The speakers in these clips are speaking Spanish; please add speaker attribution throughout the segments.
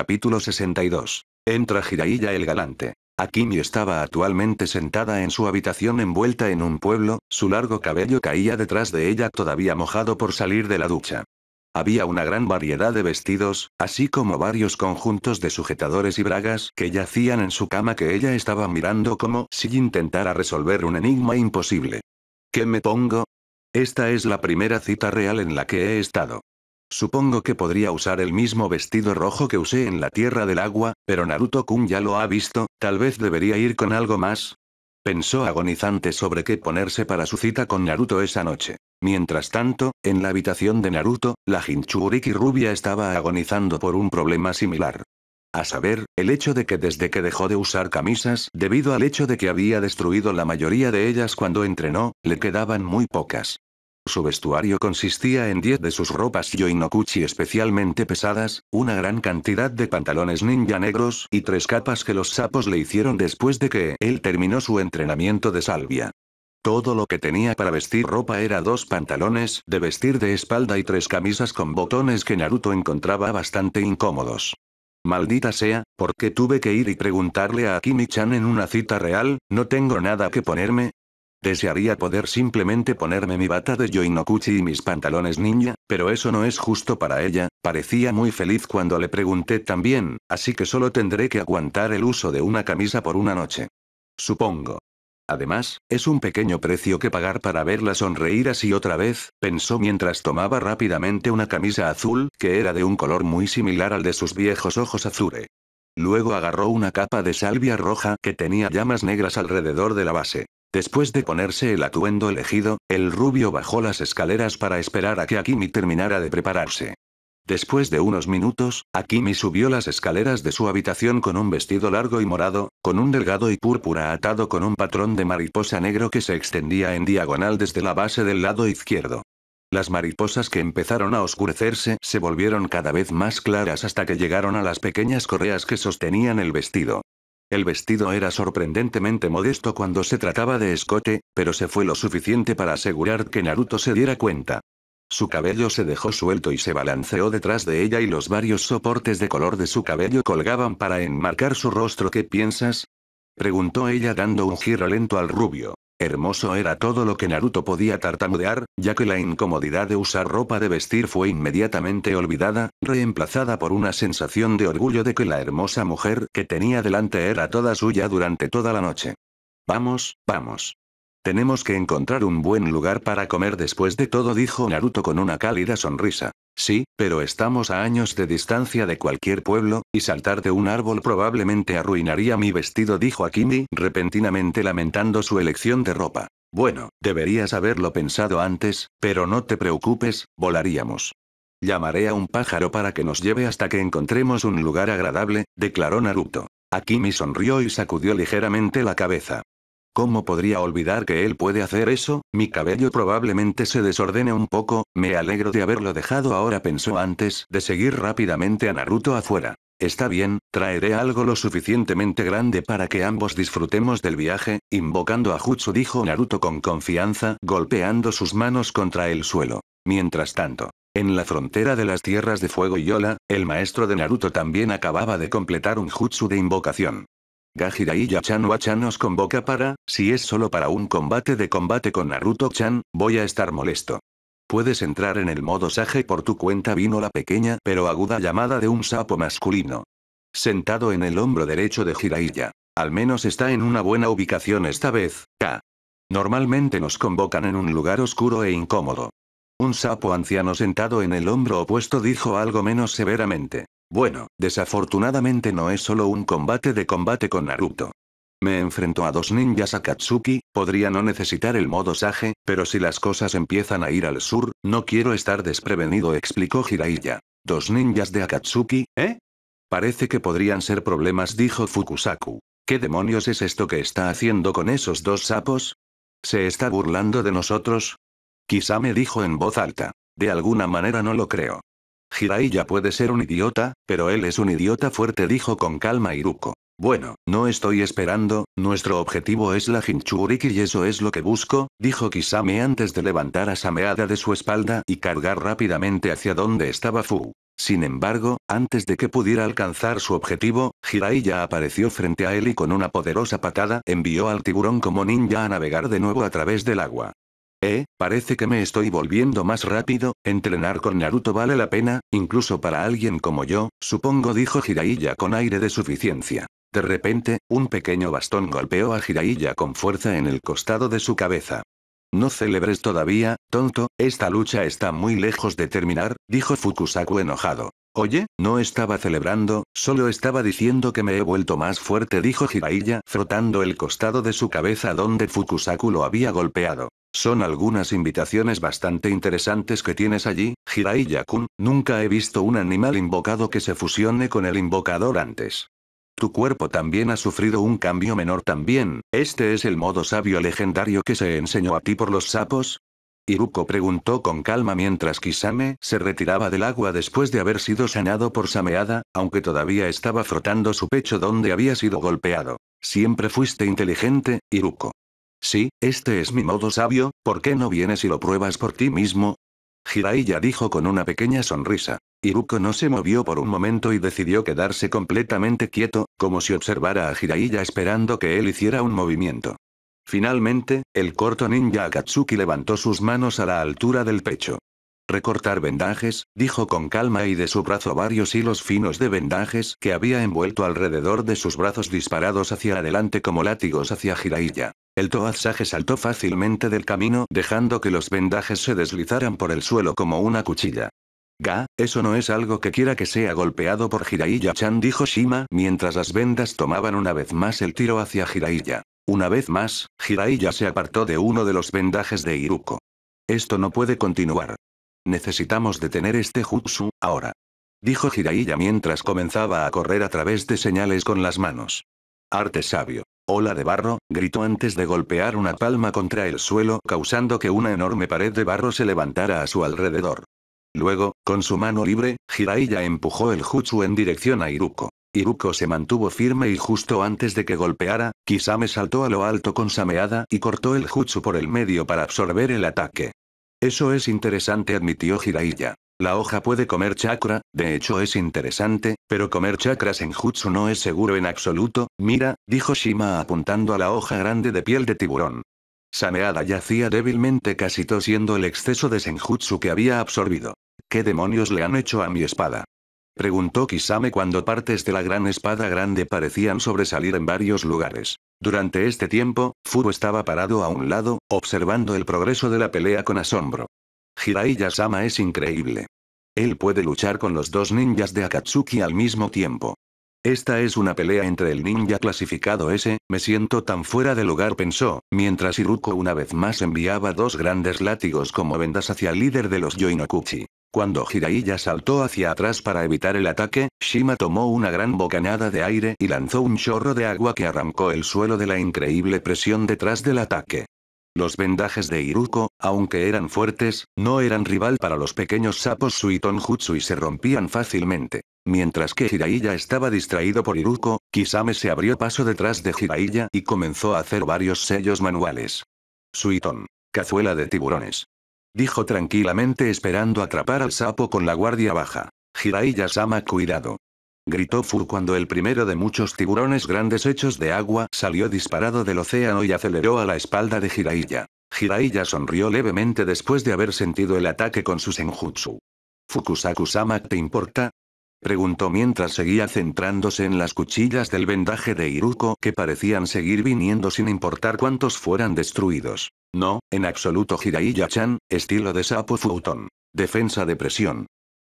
Speaker 1: Capítulo 62. Entra Jiraiya el galante. Akimi estaba actualmente sentada en su habitación envuelta en un pueblo, su largo cabello caía detrás de ella todavía mojado por salir de la ducha. Había una gran variedad de vestidos, así como varios conjuntos de sujetadores y bragas que yacían en su cama que ella estaba mirando como si intentara resolver un enigma imposible. ¿Qué me pongo? Esta es la primera cita real en la que he estado. Supongo que podría usar el mismo vestido rojo que usé en la Tierra del Agua, pero Naruto-kun ya lo ha visto, tal vez debería ir con algo más. Pensó agonizante sobre qué ponerse para su cita con Naruto esa noche. Mientras tanto, en la habitación de Naruto, la hinchuriki rubia estaba agonizando por un problema similar. A saber, el hecho de que desde que dejó de usar camisas, debido al hecho de que había destruido la mayoría de ellas cuando entrenó, le quedaban muy pocas. Su vestuario consistía en 10 de sus ropas yoinokuchi especialmente pesadas, una gran cantidad de pantalones ninja negros y tres capas que los sapos le hicieron después de que él terminó su entrenamiento de salvia. Todo lo que tenía para vestir ropa era dos pantalones de vestir de espalda y tres camisas con botones que Naruto encontraba bastante incómodos. Maldita sea, porque tuve que ir y preguntarle a Akimi-chan en una cita real? No tengo nada que ponerme, Desearía poder simplemente ponerme mi bata de Yoinokuchi y mis pantalones ninja, pero eso no es justo para ella, parecía muy feliz cuando le pregunté también, así que solo tendré que aguantar el uso de una camisa por una noche. Supongo. Además, es un pequeño precio que pagar para verla sonreír así otra vez, pensó mientras tomaba rápidamente una camisa azul, que era de un color muy similar al de sus viejos ojos azure. Luego agarró una capa de salvia roja que tenía llamas negras alrededor de la base. Después de ponerse el atuendo elegido, el rubio bajó las escaleras para esperar a que Akimi terminara de prepararse. Después de unos minutos, Akimi subió las escaleras de su habitación con un vestido largo y morado, con un delgado y púrpura atado con un patrón de mariposa negro que se extendía en diagonal desde la base del lado izquierdo. Las mariposas que empezaron a oscurecerse se volvieron cada vez más claras hasta que llegaron a las pequeñas correas que sostenían el vestido. El vestido era sorprendentemente modesto cuando se trataba de escote, pero se fue lo suficiente para asegurar que Naruto se diera cuenta. Su cabello se dejó suelto y se balanceó detrás de ella y los varios soportes de color de su cabello colgaban para enmarcar su rostro. ¿Qué piensas? preguntó ella dando un giro lento al rubio. Hermoso era todo lo que Naruto podía tartamudear, ya que la incomodidad de usar ropa de vestir fue inmediatamente olvidada, reemplazada por una sensación de orgullo de que la hermosa mujer que tenía delante era toda suya durante toda la noche. Vamos, vamos. Tenemos que encontrar un buen lugar para comer después de todo, dijo Naruto con una cálida sonrisa. Sí, pero estamos a años de distancia de cualquier pueblo, y saltar de un árbol probablemente arruinaría mi vestido, dijo Akimi, repentinamente lamentando su elección de ropa. Bueno, deberías haberlo pensado antes, pero no te preocupes, volaríamos. Llamaré a un pájaro para que nos lleve hasta que encontremos un lugar agradable, declaró Naruto. Akimi sonrió y sacudió ligeramente la cabeza. ¿Cómo podría olvidar que él puede hacer eso? Mi cabello probablemente se desordene un poco, me alegro de haberlo dejado ahora pensó antes de seguir rápidamente a Naruto afuera. Está bien, traeré algo lo suficientemente grande para que ambos disfrutemos del viaje, invocando a Jutsu dijo Naruto con confianza, golpeando sus manos contra el suelo. Mientras tanto, en la frontera de las tierras de fuego y Yola, el maestro de Naruto también acababa de completar un Jutsu de invocación. Gajiraiya chan chan nos convoca para, si es solo para un combate de combate con Naruto-chan, voy a estar molesto. Puedes entrar en el modo Sage por tu cuenta vino la pequeña pero aguda llamada de un sapo masculino. Sentado en el hombro derecho de Jiraiya. Al menos está en una buena ubicación esta vez, K. Normalmente nos convocan en un lugar oscuro e incómodo. Un sapo anciano sentado en el hombro opuesto dijo algo menos severamente. Bueno, desafortunadamente no es solo un combate de combate con Naruto. Me enfrento a dos ninjas Akatsuki, podría no necesitar el modo Sage, pero si las cosas empiezan a ir al sur, no quiero estar desprevenido, explicó Jiraiya. Dos ninjas de Akatsuki, ¿eh? Parece que podrían ser problemas, dijo Fukusaku. ¿Qué demonios es esto que está haciendo con esos dos sapos? ¿Se está burlando de nosotros? Quizá me dijo en voz alta. De alguna manera no lo creo. Jiraiya puede ser un idiota, pero él es un idiota fuerte dijo con calma Iruko. Bueno, no estoy esperando, nuestro objetivo es la Jinchuriki y eso es lo que busco, dijo Kisame antes de levantar a Sameada de su espalda y cargar rápidamente hacia donde estaba Fu. Sin embargo, antes de que pudiera alcanzar su objetivo, Jiraiya apareció frente a él y con una poderosa patada envió al tiburón como ninja a navegar de nuevo a través del agua. Eh, parece que me estoy volviendo más rápido, entrenar con Naruto vale la pena, incluso para alguien como yo, supongo dijo Jiraiya con aire de suficiencia. De repente, un pequeño bastón golpeó a Jiraiya con fuerza en el costado de su cabeza. No celebres todavía, tonto, esta lucha está muy lejos de terminar, dijo Fukusaku enojado. Oye, no estaba celebrando, solo estaba diciendo que me he vuelto más fuerte, dijo Jiraiya, frotando el costado de su cabeza donde Fukusaku lo había golpeado. Son algunas invitaciones bastante interesantes que tienes allí, hiraiya kun nunca he visto un animal invocado que se fusione con el invocador antes. Tu cuerpo también ha sufrido un cambio menor también, este es el modo sabio legendario que se enseñó a ti por los sapos, Iruko preguntó con calma mientras Kisame se retiraba del agua después de haber sido sanado por Sameada, aunque todavía estaba frotando su pecho donde había sido golpeado. Siempre fuiste inteligente, Iruko. Sí, este es mi modo sabio, ¿por qué no vienes y lo pruebas por ti mismo? Jiraiya dijo con una pequeña sonrisa. Iruko no se movió por un momento y decidió quedarse completamente quieto, como si observara a Jiraiya esperando que él hiciera un movimiento. Finalmente, el corto ninja Akatsuki levantó sus manos a la altura del pecho. Recortar vendajes, dijo con calma y de su brazo varios hilos finos de vendajes que había envuelto alrededor de sus brazos disparados hacia adelante como látigos hacia Jiraiya. El toazaje saltó fácilmente del camino dejando que los vendajes se deslizaran por el suelo como una cuchilla. Ga, eso no es algo que quiera que sea golpeado por Jiraiya-chan dijo Shima mientras las vendas tomaban una vez más el tiro hacia Jiraiya. Una vez más, Jiraiya se apartó de uno de los vendajes de Iruko. Esto no puede continuar. Necesitamos detener este jutsu, ahora. Dijo Jiraiya mientras comenzaba a correr a través de señales con las manos. Arte sabio. Ola de barro, gritó antes de golpear una palma contra el suelo causando que una enorme pared de barro se levantara a su alrededor. Luego, con su mano libre, Jiraiya empujó el jutsu en dirección a Iruko. Iruko se mantuvo firme y justo antes de que golpeara, Kisame saltó a lo alto con Sameada y cortó el jutsu por el medio para absorber el ataque. Eso es interesante admitió Jiraiya. La hoja puede comer chakra, de hecho es interesante, pero comer chakras en jutsu no es seguro en absoluto, mira, dijo Shima apuntando a la hoja grande de piel de tiburón. Sameada yacía débilmente casi tosiendo el exceso de senjutsu que había absorbido. ¿Qué demonios le han hecho a mi espada? Preguntó Kisame cuando partes de la gran espada grande parecían sobresalir en varios lugares. Durante este tiempo, Furu estaba parado a un lado, observando el progreso de la pelea con asombro. Hirai Yasama es increíble. Él puede luchar con los dos ninjas de Akatsuki al mismo tiempo. Esta es una pelea entre el ninja clasificado S, me siento tan fuera de lugar pensó, mientras Hiruko una vez más enviaba dos grandes látigos como vendas hacia el líder de los Yoinokuchi. Cuando Jiraiya saltó hacia atrás para evitar el ataque, Shima tomó una gran bocanada de aire y lanzó un chorro de agua que arrancó el suelo de la increíble presión detrás del ataque. Los vendajes de Iruko, aunque eran fuertes, no eran rival para los pequeños sapos Jutsu y se rompían fácilmente. Mientras que Jiraiya estaba distraído por Iruko, Kisame se abrió paso detrás de Jiraiya y comenzó a hacer varios sellos manuales. Suiton. Cazuela de tiburones. Dijo tranquilamente esperando atrapar al sapo con la guardia baja. Jiraiya-sama cuidado. Gritó Fu cuando el primero de muchos tiburones grandes hechos de agua salió disparado del océano y aceleró a la espalda de Jiraiya. Jiraiya sonrió levemente después de haber sentido el ataque con su senjutsu. Fukusaku-sama, ¿te importa? Preguntó mientras seguía centrándose en las cuchillas del vendaje de Iruko que parecían seguir viniendo sin importar cuántos fueran destruidos. No, en absoluto Jiraiya-chan, estilo de sapo futon. Defensa de presión.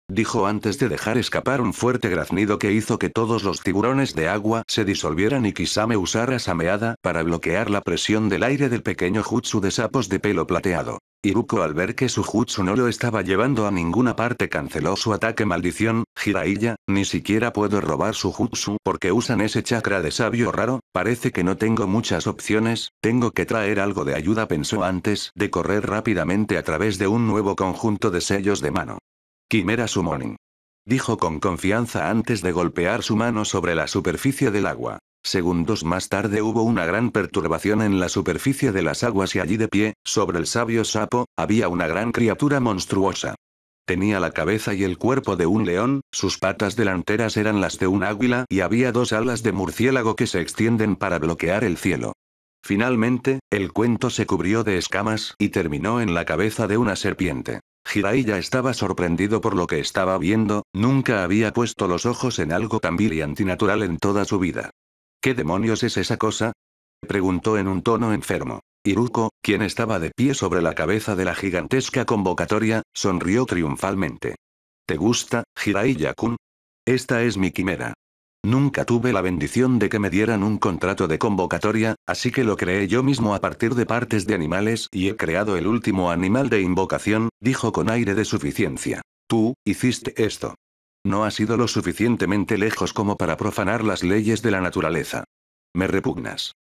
Speaker 1: Dijo antes de dejar escapar un fuerte graznido que hizo que todos los tiburones de agua se disolvieran y Kisame usara Sameada para bloquear la presión del aire del pequeño jutsu de sapos de pelo plateado. Iruko al ver que su jutsu no lo estaba llevando a ninguna parte canceló su ataque maldición, Jiraiya, ni siquiera puedo robar su jutsu porque usan ese chakra de sabio raro, parece que no tengo muchas opciones, tengo que traer algo de ayuda pensó antes de correr rápidamente a través de un nuevo conjunto de sellos de mano. Quimera Summoning. Dijo con confianza antes de golpear su mano sobre la superficie del agua. Segundos más tarde hubo una gran perturbación en la superficie de las aguas y allí de pie, sobre el sabio sapo, había una gran criatura monstruosa. Tenía la cabeza y el cuerpo de un león, sus patas delanteras eran las de un águila y había dos alas de murciélago que se extienden para bloquear el cielo. Finalmente, el cuento se cubrió de escamas y terminó en la cabeza de una serpiente. ya estaba sorprendido por lo que estaba viendo, nunca había puesto los ojos en algo tan vil y antinatural en toda su vida. ¿Qué demonios es esa cosa? preguntó en un tono enfermo. Iruko, quien estaba de pie sobre la cabeza de la gigantesca convocatoria, sonrió triunfalmente. ¿Te gusta, Jiraiya-kun? Esta es mi quimera. Nunca tuve la bendición de que me dieran un contrato de convocatoria, así que lo creé yo mismo a partir de partes de animales y he creado el último animal de invocación, dijo con aire de suficiencia. Tú, hiciste esto. No ha sido lo suficientemente lejos como para profanar las leyes de la naturaleza. Me repugnas.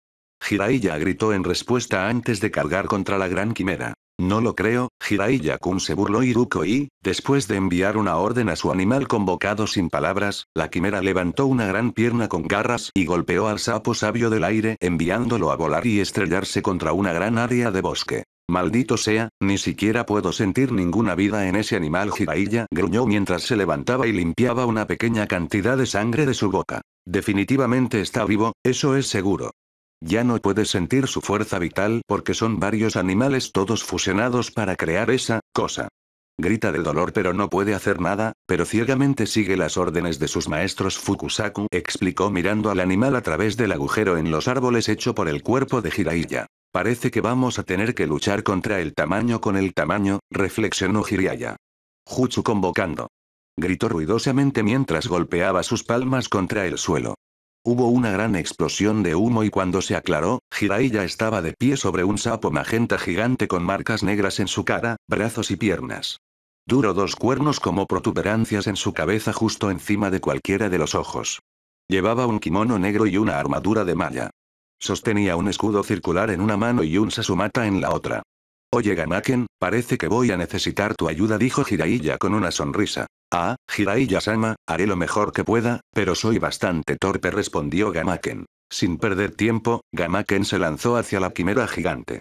Speaker 1: Jiraiya gritó en respuesta antes de cargar contra la gran quimera. No lo creo, Jiraiya-kun se burló Iruko y, después de enviar una orden a su animal convocado sin palabras, la quimera levantó una gran pierna con garras y golpeó al sapo sabio del aire enviándolo a volar y estrellarse contra una gran área de bosque. Maldito sea, ni siquiera puedo sentir ninguna vida en ese animal Jiraiya gruñó mientras se levantaba y limpiaba una pequeña cantidad de sangre de su boca. Definitivamente está vivo, eso es seguro. Ya no puede sentir su fuerza vital porque son varios animales todos fusionados para crear esa cosa. Grita de dolor pero no puede hacer nada, pero ciegamente sigue las órdenes de sus maestros Fukusaku, explicó mirando al animal a través del agujero en los árboles hecho por el cuerpo de Jiraiya. Parece que vamos a tener que luchar contra el tamaño con el tamaño, reflexionó Jiraiya. Jutsu convocando. Gritó ruidosamente mientras golpeaba sus palmas contra el suelo. Hubo una gran explosión de humo y cuando se aclaró, Jiraiya estaba de pie sobre un sapo magenta gigante con marcas negras en su cara, brazos y piernas. Duro dos cuernos como protuberancias en su cabeza justo encima de cualquiera de los ojos. Llevaba un kimono negro y una armadura de malla. Sostenía un escudo circular en una mano y un sasumata en la otra. Oye Ganaken, parece que voy a necesitar tu ayuda dijo Jiraiya con una sonrisa. Ah, Jiraiya-sama, haré lo mejor que pueda, pero soy bastante torpe respondió Gamaken. Sin perder tiempo, Gamaken se lanzó hacia la quimera gigante.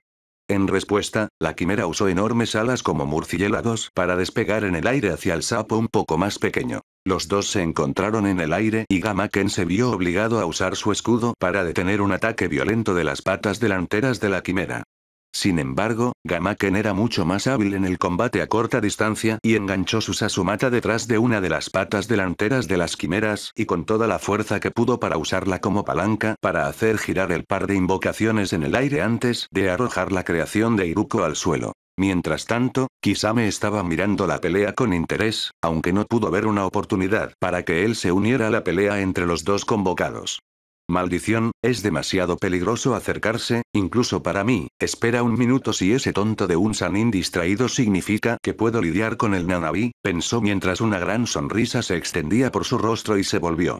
Speaker 1: En respuesta, la quimera usó enormes alas como murciélagos para despegar en el aire hacia el sapo un poco más pequeño. Los dos se encontraron en el aire y Gamaken se vio obligado a usar su escudo para detener un ataque violento de las patas delanteras de la quimera. Sin embargo, Gamaken era mucho más hábil en el combate a corta distancia y enganchó su Sasumata detrás de una de las patas delanteras de las quimeras y con toda la fuerza que pudo para usarla como palanca para hacer girar el par de invocaciones en el aire antes de arrojar la creación de Iruko al suelo. Mientras tanto, Kisame estaba mirando la pelea con interés, aunque no pudo ver una oportunidad para que él se uniera a la pelea entre los dos convocados. Maldición, es demasiado peligroso acercarse, incluso para mí, espera un minuto si ese tonto de un Sanin distraído significa que puedo lidiar con el Nanabi, pensó mientras una gran sonrisa se extendía por su rostro y se volvió.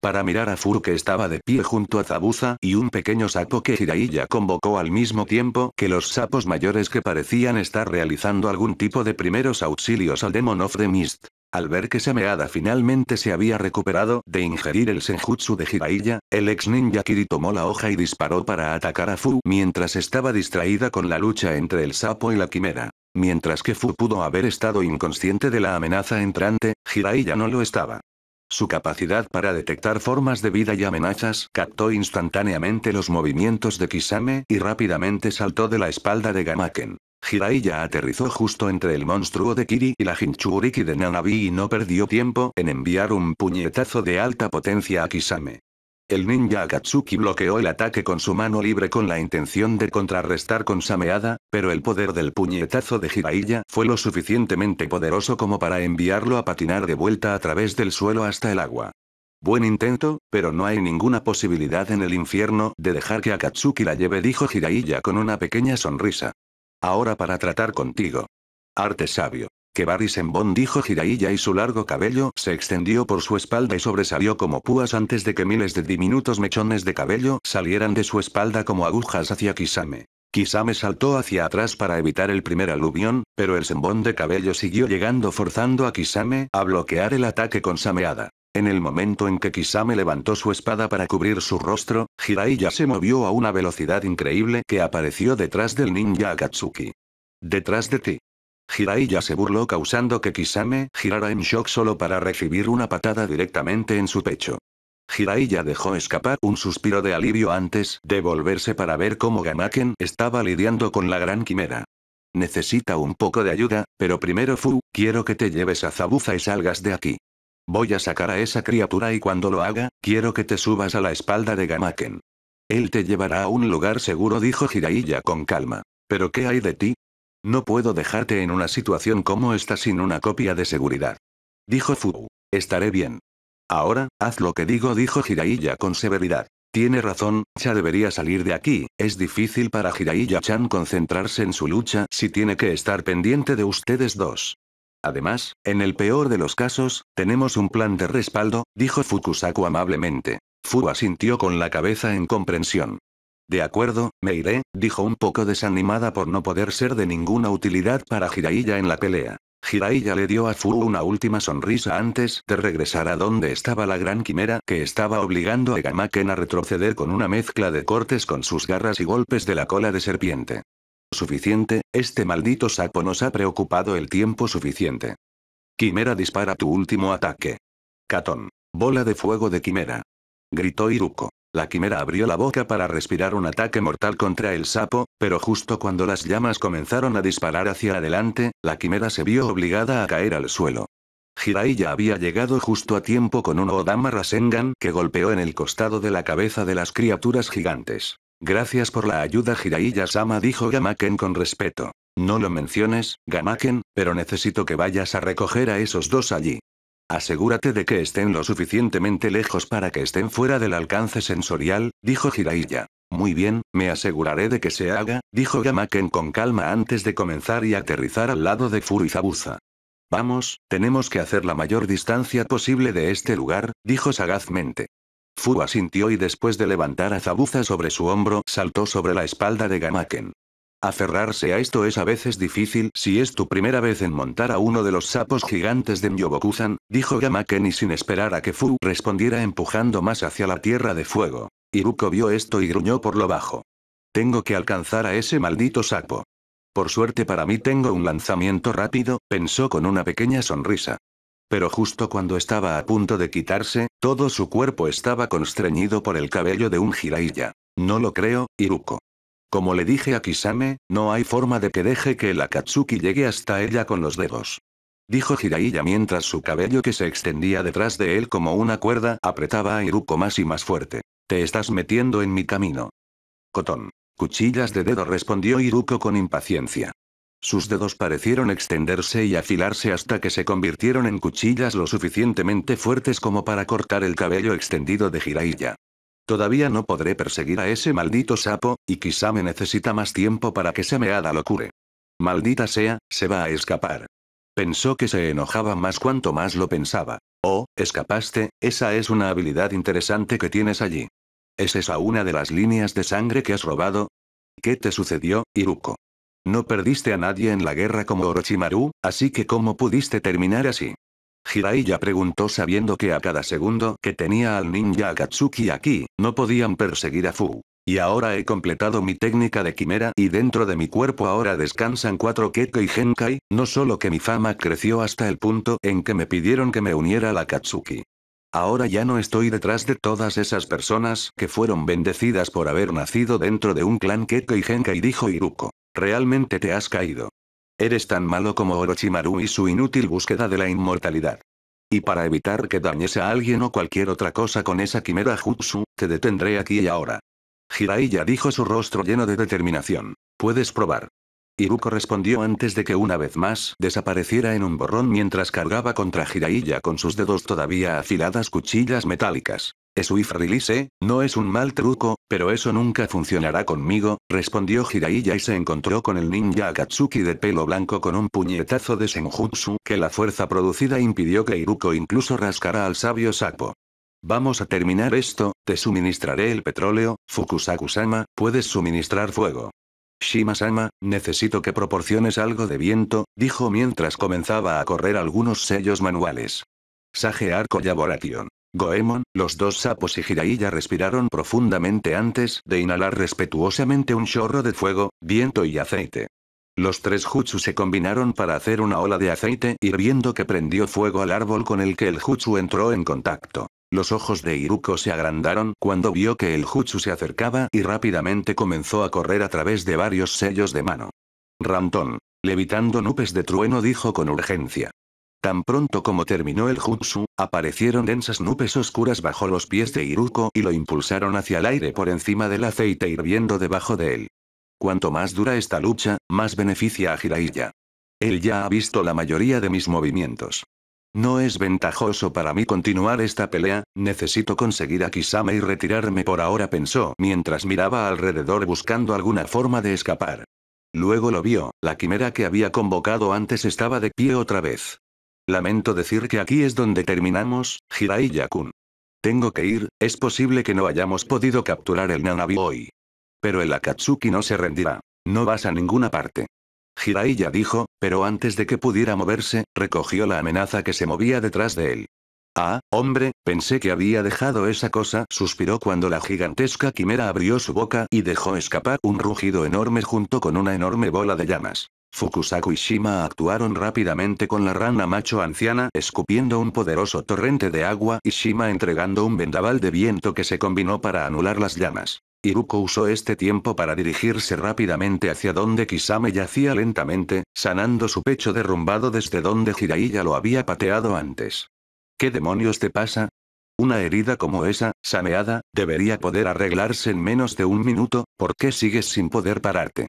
Speaker 1: Para mirar a Fur que estaba de pie junto a Zabuza y un pequeño sapo que ya convocó al mismo tiempo que los sapos mayores que parecían estar realizando algún tipo de primeros auxilios al Demon of the Mist. Al ver que Sameada finalmente se había recuperado de ingerir el senjutsu de Jiraiya, el ex ninja Kiri tomó la hoja y disparó para atacar a Fu mientras estaba distraída con la lucha entre el sapo y la quimera. Mientras que Fu pudo haber estado inconsciente de la amenaza entrante, Jiraiya no lo estaba. Su capacidad para detectar formas de vida y amenazas captó instantáneamente los movimientos de Kisame y rápidamente saltó de la espalda de Gamaken. Hiraiya aterrizó justo entre el monstruo de Kiri y la Hinchuriki de Nanabi y no perdió tiempo en enviar un puñetazo de alta potencia a Kisame. El ninja Akatsuki bloqueó el ataque con su mano libre con la intención de contrarrestar con Sameada, pero el poder del puñetazo de Hiraiya fue lo suficientemente poderoso como para enviarlo a patinar de vuelta a través del suelo hasta el agua. Buen intento, pero no hay ninguna posibilidad en el infierno de dejar que Akatsuki la lleve dijo Jiraiya con una pequeña sonrisa. Ahora para tratar contigo. Arte sabio. Que sembón, dijo Jiraiya y su largo cabello se extendió por su espalda y sobresalió como púas antes de que miles de diminutos mechones de cabello salieran de su espalda como agujas hacia Kisame. Kisame saltó hacia atrás para evitar el primer aluvión, pero el sembón de cabello siguió llegando forzando a Kisame a bloquear el ataque con Sameada. En el momento en que Kisame levantó su espada para cubrir su rostro, Jiraiya se movió a una velocidad increíble que apareció detrás del ninja Akatsuki. Detrás de ti. Jiraiya se burló causando que Kisame girara en shock solo para recibir una patada directamente en su pecho. Jiraiya dejó escapar un suspiro de alivio antes de volverse para ver cómo Gamaken estaba lidiando con la gran quimera. Necesita un poco de ayuda, pero primero Fu, quiero que te lleves a Zabuza y salgas de aquí. Voy a sacar a esa criatura y cuando lo haga, quiero que te subas a la espalda de Gamaken. Él te llevará a un lugar seguro, dijo Jiraiya con calma. ¿Pero qué hay de ti? No puedo dejarte en una situación como esta sin una copia de seguridad. Dijo Fu. Estaré bien. Ahora, haz lo que digo, dijo Jiraiya con severidad. Tiene razón, ya debería salir de aquí, es difícil para Jiraiya-chan concentrarse en su lucha si tiene que estar pendiente de ustedes dos. Además, en el peor de los casos, tenemos un plan de respaldo, dijo Fukusaku amablemente. Fu asintió con la cabeza en comprensión. De acuerdo, me iré, dijo un poco desanimada por no poder ser de ninguna utilidad para Jiraiya en la pelea. Jiraiya le dio a Fu una última sonrisa antes de regresar a donde estaba la gran quimera que estaba obligando a Gamaken a retroceder con una mezcla de cortes con sus garras y golpes de la cola de serpiente suficiente, este maldito sapo nos ha preocupado el tiempo suficiente. Quimera dispara tu último ataque. Catón. Bola de fuego de Quimera. Gritó Iruko. La quimera abrió la boca para respirar un ataque mortal contra el sapo, pero justo cuando las llamas comenzaron a disparar hacia adelante, la quimera se vio obligada a caer al suelo. Jiraiya ya había llegado justo a tiempo con un Odama Rasengan que golpeó en el costado de la cabeza de las criaturas gigantes. Gracias por la ayuda Jiraiya-sama dijo Gamaken con respeto. No lo menciones, Gamaken, pero necesito que vayas a recoger a esos dos allí. Asegúrate de que estén lo suficientemente lejos para que estén fuera del alcance sensorial, dijo Jiraiya. Muy bien, me aseguraré de que se haga, dijo Gamaken con calma antes de comenzar y aterrizar al lado de Furizabuza. Vamos, tenemos que hacer la mayor distancia posible de este lugar, dijo sagazmente. Fu asintió y después de levantar a Zabuza sobre su hombro saltó sobre la espalda de Gamaken. Aferrarse a esto es a veces difícil si es tu primera vez en montar a uno de los sapos gigantes de Myobokuzan, dijo Gamaken y sin esperar a que Fu respondiera empujando más hacia la tierra de fuego. Iruko vio esto y gruñó por lo bajo. Tengo que alcanzar a ese maldito sapo. Por suerte para mí tengo un lanzamiento rápido, pensó con una pequeña sonrisa pero justo cuando estaba a punto de quitarse, todo su cuerpo estaba constreñido por el cabello de un jiraiya. No lo creo, Iruko. Como le dije a Kisame, no hay forma de que deje que el Akatsuki llegue hasta ella con los dedos. Dijo Jiraiya mientras su cabello que se extendía detrás de él como una cuerda apretaba a Iruko más y más fuerte. Te estás metiendo en mi camino. Cotón. Cuchillas de dedo respondió Iruko con impaciencia. Sus dedos parecieron extenderse y afilarse hasta que se convirtieron en cuchillas lo suficientemente fuertes como para cortar el cabello extendido de Jiraiya. Todavía no podré perseguir a ese maldito sapo, y quizá me necesita más tiempo para que se me haga locure. Maldita sea, se va a escapar. Pensó que se enojaba más cuanto más lo pensaba. Oh, escapaste, esa es una habilidad interesante que tienes allí. ¿Es esa una de las líneas de sangre que has robado? ¿Qué te sucedió, Iruko? No perdiste a nadie en la guerra como Orochimaru, así que ¿cómo pudiste terminar así? Jiraiya preguntó sabiendo que a cada segundo que tenía al ninja Akatsuki aquí, no podían perseguir a Fu. Y ahora he completado mi técnica de quimera y dentro de mi cuerpo ahora descansan cuatro Keko y Genkai, no solo que mi fama creció hasta el punto en que me pidieron que me uniera a la Katsuki. Ahora ya no estoy detrás de todas esas personas que fueron bendecidas por haber nacido dentro de un clan Kekkei y Genkai dijo Iruko. Realmente te has caído. Eres tan malo como Orochimaru y su inútil búsqueda de la inmortalidad. Y para evitar que dañes a alguien o cualquier otra cosa con esa quimera jutsu, te detendré aquí y ahora. Jiraiya dijo su rostro lleno de determinación. Puedes probar. Iruko respondió antes de que una vez más desapareciera en un borrón mientras cargaba contra Jiraiya con sus dedos todavía afiladas cuchillas metálicas. Swift Release, no es un mal truco, pero eso nunca funcionará conmigo, respondió Jiraiya y se encontró con el ninja Akatsuki de pelo blanco con un puñetazo de Senjutsu que la fuerza producida impidió que Iruko incluso rascara al sabio Sapo. Vamos a terminar esto, te suministraré el petróleo, Fukusaku-sama, puedes suministrar fuego. shima necesito que proporciones algo de viento, dijo mientras comenzaba a correr algunos sellos manuales. Sage Arco Yaboration. Goemon, los dos sapos y Jiraiya respiraron profundamente antes de inhalar respetuosamente un chorro de fuego, viento y aceite. Los tres jutsu se combinaron para hacer una ola de aceite hirviendo que prendió fuego al árbol con el que el jutsu entró en contacto. Los ojos de Iruko se agrandaron cuando vio que el jutsu se acercaba y rápidamente comenzó a correr a través de varios sellos de mano. Rantón, levitando nubes de trueno dijo con urgencia. Tan pronto como terminó el jutsu, aparecieron densas nubes oscuras bajo los pies de Iruko y lo impulsaron hacia el aire por encima del aceite hirviendo debajo de él. Cuanto más dura esta lucha, más beneficia a Jiraiya. Él ya ha visto la mayoría de mis movimientos. No es ventajoso para mí continuar esta pelea, necesito conseguir a Kisame y retirarme por ahora pensó mientras miraba alrededor buscando alguna forma de escapar. Luego lo vio, la quimera que había convocado antes estaba de pie otra vez. Lamento decir que aquí es donde terminamos, Jiraiya-kun. Tengo que ir, es posible que no hayamos podido capturar el Nanabi hoy. Pero el Akatsuki no se rendirá. No vas a ninguna parte. Jiraiya dijo, pero antes de que pudiera moverse, recogió la amenaza que se movía detrás de él. Ah, hombre, pensé que había dejado esa cosa, suspiró cuando la gigantesca quimera abrió su boca y dejó escapar un rugido enorme junto con una enorme bola de llamas. Fukusaku y Shima actuaron rápidamente con la rana macho anciana escupiendo un poderoso torrente de agua y Shima entregando un vendaval de viento que se combinó para anular las llamas. Iruko usó este tiempo para dirigirse rápidamente hacia donde Kisame yacía lentamente, sanando su pecho derrumbado desde donde Jiraiya lo había pateado antes. ¿Qué demonios te pasa? Una herida como esa, saneada, debería poder arreglarse en menos de un minuto, ¿por qué sigues sin poder pararte?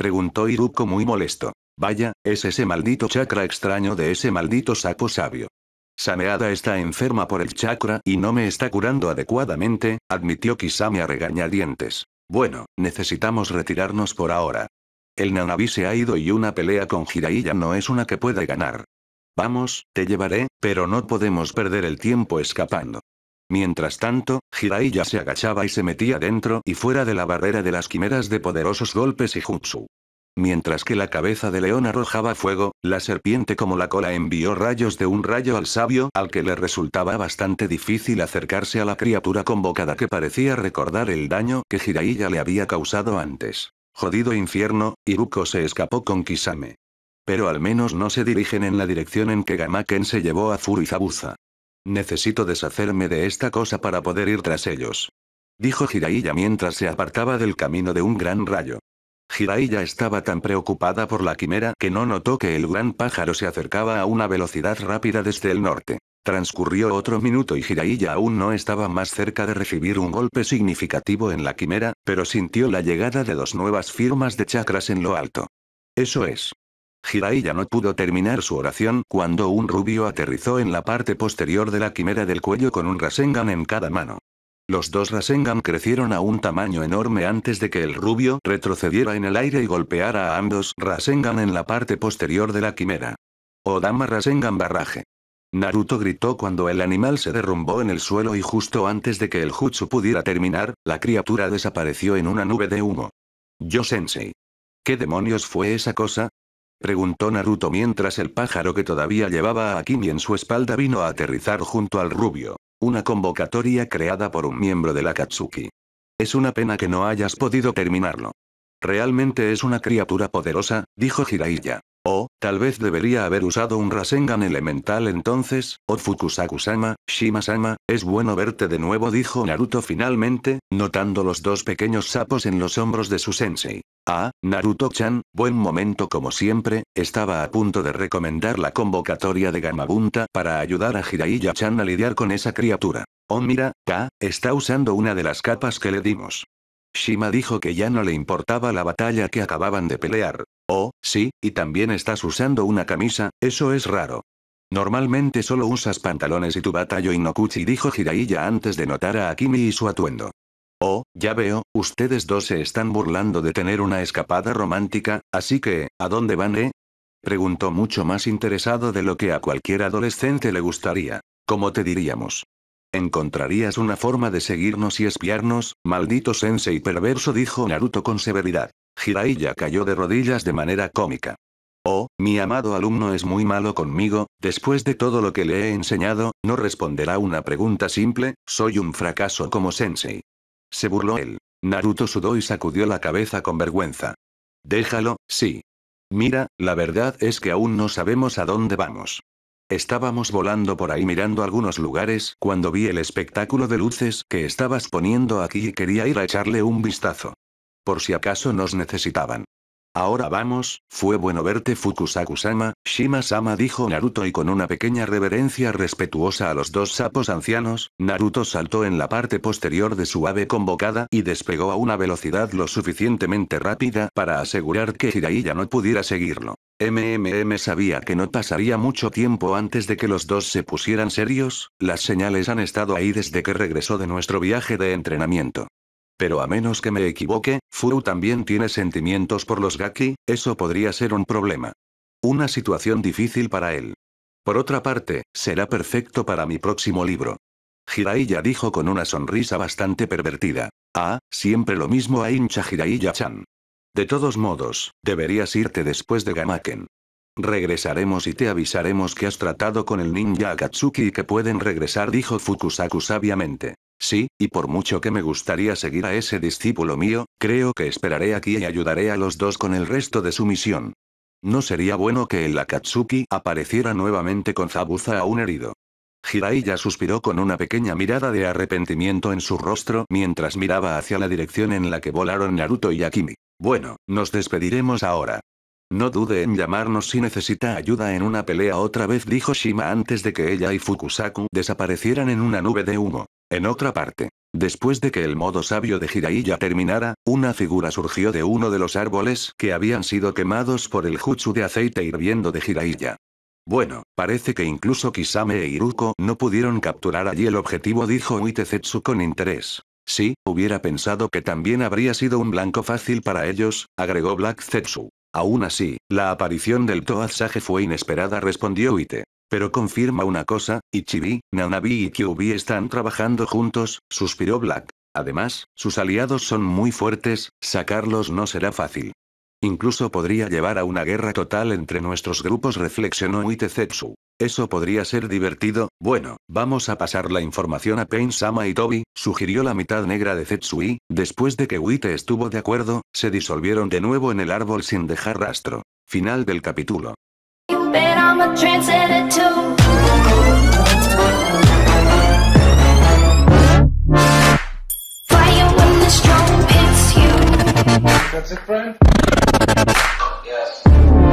Speaker 1: Preguntó Iruko muy molesto. Vaya, es ese maldito chakra extraño de ese maldito saco sabio. Sameada está enferma por el chakra y no me está curando adecuadamente, admitió Kisame a regañadientes. Bueno, necesitamos retirarnos por ahora. El Nanabi se ha ido y una pelea con Jiraiya no es una que pueda ganar. Vamos, te llevaré, pero no podemos perder el tiempo escapando. Mientras tanto, Jiraiya se agachaba y se metía dentro y fuera de la barrera de las quimeras de poderosos golpes y jutsu. Mientras que la cabeza de león arrojaba fuego, la serpiente como la cola envió rayos de un rayo al sabio, al que le resultaba bastante difícil acercarse a la criatura convocada que parecía recordar el daño que Jiraiya le había causado antes. Jodido infierno, Iruko se escapó con Kisame. Pero al menos no se dirigen en la dirección en que Gamaken se llevó a Furizabuza. Necesito deshacerme de esta cosa para poder ir tras ellos. Dijo Jiraiya mientras se apartaba del camino de un gran rayo. Jiraiya estaba tan preocupada por la quimera que no notó que el gran pájaro se acercaba a una velocidad rápida desde el norte. Transcurrió otro minuto y Jiraiya aún no estaba más cerca de recibir un golpe significativo en la quimera, pero sintió la llegada de dos nuevas firmas de chakras en lo alto. Eso es. Hiraiya no pudo terminar su oración cuando un rubio aterrizó en la parte posterior de la quimera del cuello con un Rasengan en cada mano. Los dos Rasengan crecieron a un tamaño enorme antes de que el rubio retrocediera en el aire y golpeara a ambos Rasengan en la parte posterior de la quimera. Odama Rasengan barraje. Naruto gritó cuando el animal se derrumbó en el suelo y justo antes de que el jutsu pudiera terminar, la criatura desapareció en una nube de humo. Yo sensei. ¿Qué demonios fue esa cosa? Preguntó Naruto mientras el pájaro que todavía llevaba a Akimi en su espalda vino a aterrizar junto al rubio. Una convocatoria creada por un miembro de la Katsuki. Es una pena que no hayas podido terminarlo. Realmente es una criatura poderosa, dijo Hiraiya. Oh, tal vez debería haber usado un Rasengan elemental entonces, o Fukusaku-sama, Shima-sama, es bueno verte de nuevo dijo Naruto finalmente, notando los dos pequeños sapos en los hombros de su sensei. Ah, Naruto-chan, buen momento como siempre, estaba a punto de recomendar la convocatoria de Gamabunta para ayudar a hiraiya chan a lidiar con esa criatura. Oh mira, Ta, está usando una de las capas que le dimos. Shima dijo que ya no le importaba la batalla que acababan de pelear. Oh, sí, y también estás usando una camisa, eso es raro. Normalmente solo usas pantalones y tu bata no Inokuchi dijo Jiraiya antes de notar a Akimi y su atuendo. Oh, ya veo, ustedes dos se están burlando de tener una escapada romántica, así que, ¿a dónde van, eh? Preguntó mucho más interesado de lo que a cualquier adolescente le gustaría. ¿Cómo te diríamos? Encontrarías una forma de seguirnos y espiarnos, maldito sensei perverso dijo Naruto con severidad. Jiraiya cayó de rodillas de manera cómica. Oh, mi amado alumno es muy malo conmigo, después de todo lo que le he enseñado, no responderá una pregunta simple, soy un fracaso como sensei. Se burló él. Naruto sudó y sacudió la cabeza con vergüenza. Déjalo, sí. Mira, la verdad es que aún no sabemos a dónde vamos. Estábamos volando por ahí mirando algunos lugares cuando vi el espectáculo de luces que estabas poniendo aquí y quería ir a echarle un vistazo por si acaso nos necesitaban. Ahora vamos, fue bueno verte Fukusaku-sama, Shima-sama dijo Naruto y con una pequeña reverencia respetuosa a los dos sapos ancianos, Naruto saltó en la parte posterior de su ave convocada y despegó a una velocidad lo suficientemente rápida para asegurar que Hiraiya no pudiera seguirlo. MMM sabía que no pasaría mucho tiempo antes de que los dos se pusieran serios, las señales han estado ahí desde que regresó de nuestro viaje de entrenamiento. Pero a menos que me equivoque, Furu también tiene sentimientos por los Gaki, eso podría ser un problema. Una situación difícil para él. Por otra parte, será perfecto para mi próximo libro. Jiraiya dijo con una sonrisa bastante pervertida. Ah, siempre lo mismo a hincha Jiraiya-chan. De todos modos, deberías irte después de Gamaken. Regresaremos y te avisaremos que has tratado con el ninja Akatsuki y que pueden regresar, dijo Fukusaku sabiamente. Sí, y por mucho que me gustaría seguir a ese discípulo mío, creo que esperaré aquí y ayudaré a los dos con el resto de su misión. No sería bueno que el Akatsuki apareciera nuevamente con Zabuza aún herido. Jiraiya suspiró con una pequeña mirada de arrepentimiento en su rostro mientras miraba hacia la dirección en la que volaron Naruto y Akimi. Bueno, nos despediremos ahora. No dude en llamarnos si necesita ayuda en una pelea otra vez dijo Shima antes de que ella y Fukusaku desaparecieran en una nube de humo. En otra parte, después de que el modo sabio de Jiraiya terminara, una figura surgió de uno de los árboles que habían sido quemados por el jutsu de aceite hirviendo de Jiraiya. Bueno, parece que incluso Kisame e Iruko no pudieron capturar allí el objetivo, dijo Zetsu con interés. Sí, hubiera pensado que también habría sido un blanco fácil para ellos, agregó Black Zetsu. Aún así, la aparición del Toazaje fue inesperada, respondió Uite. Pero confirma una cosa, Ichibi, Nanabi y Kyubi están trabajando juntos, suspiró Black. Además, sus aliados son muy fuertes, sacarlos no será fácil. Incluso podría llevar a una guerra total entre nuestros grupos, reflexionó Zetsu. Eso podría ser divertido, bueno, vamos a pasar la información a Pain Sama y Toby, sugirió la mitad negra de y, después de que Wite estuvo de acuerdo, se disolvieron de nuevo en el árbol sin dejar rastro. Final del capítulo. I'm a trendsetter too. Fire when the hits you. That's it, friend? Yes.